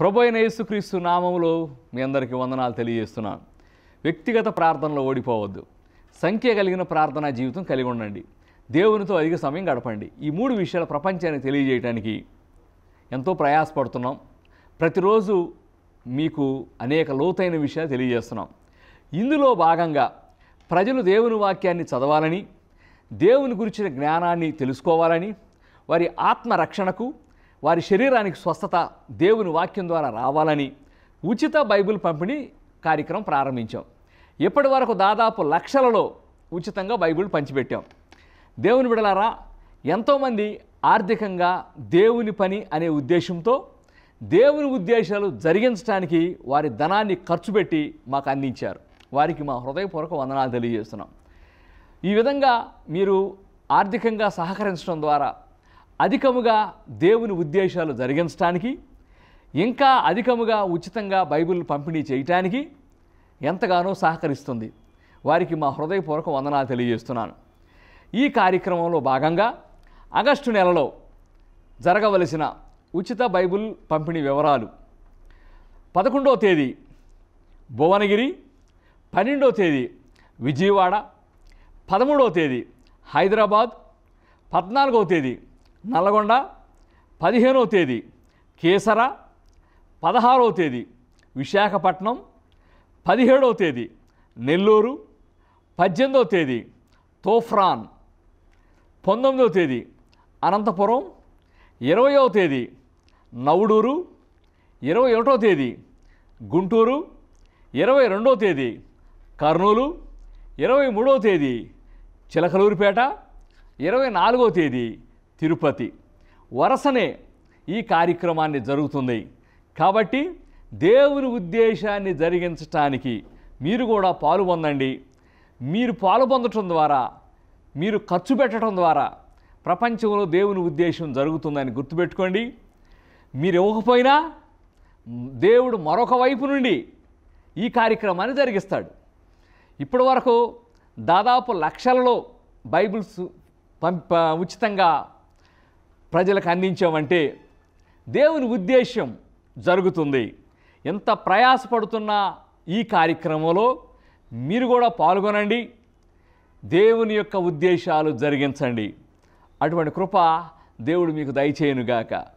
ప్రభు అయిన యేసుక్రీస్తు నామంలో మీ అందరికీ వందనాలు తెలియజేస్తున్నాను వ్యక్తిగత ప్రార్థనలో ఓడిపోవద్దు సంఖ్య కలిగిన ప్రార్థనా జీవితం కలిగి ఉండండి దేవునితో అధిక సమయం గడపండి ఈ మూడు విషయాలు ప్రపంచాన్ని తెలియజేయడానికి ఎంతో ప్రయాసపడుతున్నాం ప్రతిరోజు మీకు అనేక లోతైన విషయాలు తెలియజేస్తున్నాం ఇందులో భాగంగా ప్రజలు దేవుని వాక్యాన్ని చదవాలని దేవుని గురించిన జ్ఞానాన్ని తెలుసుకోవాలని వారి ఆత్మ రక్షణకు వారి శరీరానికి స్వస్థత దేవుని వాక్యం ద్వారా రావాలని ఉచిత బైబిల్ పంపిణీ కార్యక్రమం ప్రారంభించాం ఇప్పటి వరకు దాదాపు లక్షలలో ఉచితంగా బైబిల్ పంచిపెట్టాం దేవుని విడలారా ఎంతోమంది ఆర్థికంగా దేవుని పని అనే ఉద్దేశంతో దేవుని ఉద్దేశాలు జరిగించడానికి వారి ధనాన్ని ఖర్చు పెట్టి మాకు అందించారు వారికి మా హృదయపూర్వక వందనాలు తెలియజేస్తున్నాం ఈ విధంగా మీరు ఆర్థికంగా సహకరించడం ద్వారా అధికముగా దేవుని ఉద్దేశాలు జరిగించడానికి ఇంకా అధికముగా ఉచితంగా బైబిల్ పంపిణీ చేయటానికి ఎంతగానో సహకరిస్తుంది వారికి మా హృదయపూర్వక వందనాలు తెలియజేస్తున్నాను ఈ కార్యక్రమంలో భాగంగా ఆగస్టు నెలలో జరగవలసిన ఉచిత బైబిల్ పంపిణీ వివరాలు పదకొండవ తేదీ భువనగిరి పన్నెండవ తేదీ విజయవాడ పదమూడవ తేదీ హైదరాబాద్ పద్నాలుగవ తేదీ నల్లగొండ పదిహేనవ తేదీ కేసర పదహారవ తేదీ విశాఖపట్నం పదిహేడవ తేదీ నెల్లూరు పద్దెనిమిదవ తేదీ తోఫ్రాన్ పంతొమ్మిదవ తేదీ అనంతపురం ఇరవయవ తేదీ నవుడూరు ఇరవై ఒకటో తేదీ గుంటూరు ఇరవై రెండవ తేదీ కర్నూలు ఇరవై మూడవ తేదీ చిలకలూరిపేట ఇరవై నాలుగో తేదీ తిరుపతి వరసనే ఈ కార్యక్రమాన్ని జరుగుతుంది కాబట్టి దేవుని ఉద్దేశాన్ని జరిగించటానికి మీరు కూడా పాలు పొందండి మీరు పాలు పొందటం ద్వారా మీరు ఖర్చు పెట్టడం ద్వారా ప్రపంచంలో దేవుని ఉద్దేశం జరుగుతుందని గుర్తుపెట్టుకోండి మీరు ఇవ్వకపోయినా దేవుడు మరొక వైపు నుండి ఈ కార్యక్రమాన్ని జరిగిస్తాడు ఇప్పటి వరకు దాదాపు లక్షలలో బైబిల్స్ పంప ఉచితంగా ప్రజలకు అందించామంటే దేవుని ఉద్దేశం జరుగుతుంది ఎంత ప్రయాసపడుతున్న ఈ కార్యక్రమంలో మీరు కూడా పాల్గొనండి దేవుని యొక్క ఉద్దేశాలు జరిగించండి అటువంటి కృప దేవుడు మీకు దయచేయనుగాక